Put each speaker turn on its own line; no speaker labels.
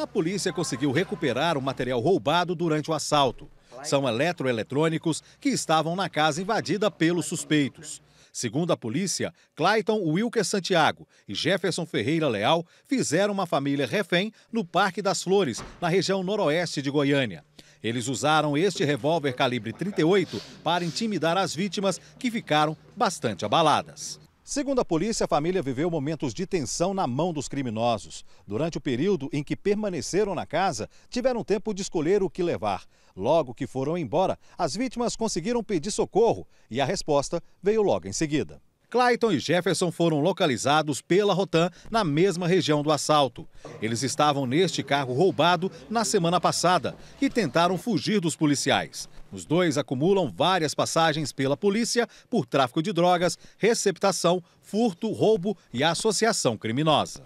A polícia conseguiu recuperar o material roubado durante o assalto. São eletroeletrônicos que estavam na casa invadida pelos suspeitos. Segundo a polícia, Clayton Wilker Santiago e Jefferson Ferreira Leal fizeram uma família refém no Parque das Flores, na região noroeste de Goiânia. Eles usaram este revólver calibre 38 para intimidar as vítimas que ficaram bastante abaladas. Segundo a polícia, a família viveu momentos de tensão na mão dos criminosos. Durante o período em que permaneceram na casa, tiveram tempo de escolher o que levar. Logo que foram embora, as vítimas conseguiram pedir socorro e a resposta veio logo em seguida. Clayton e Jefferson foram localizados pela Rotan na mesma região do assalto. Eles estavam neste carro roubado na semana passada e tentaram fugir dos policiais. Os dois acumulam várias passagens pela polícia por tráfico de drogas, receptação, furto, roubo e associação criminosa.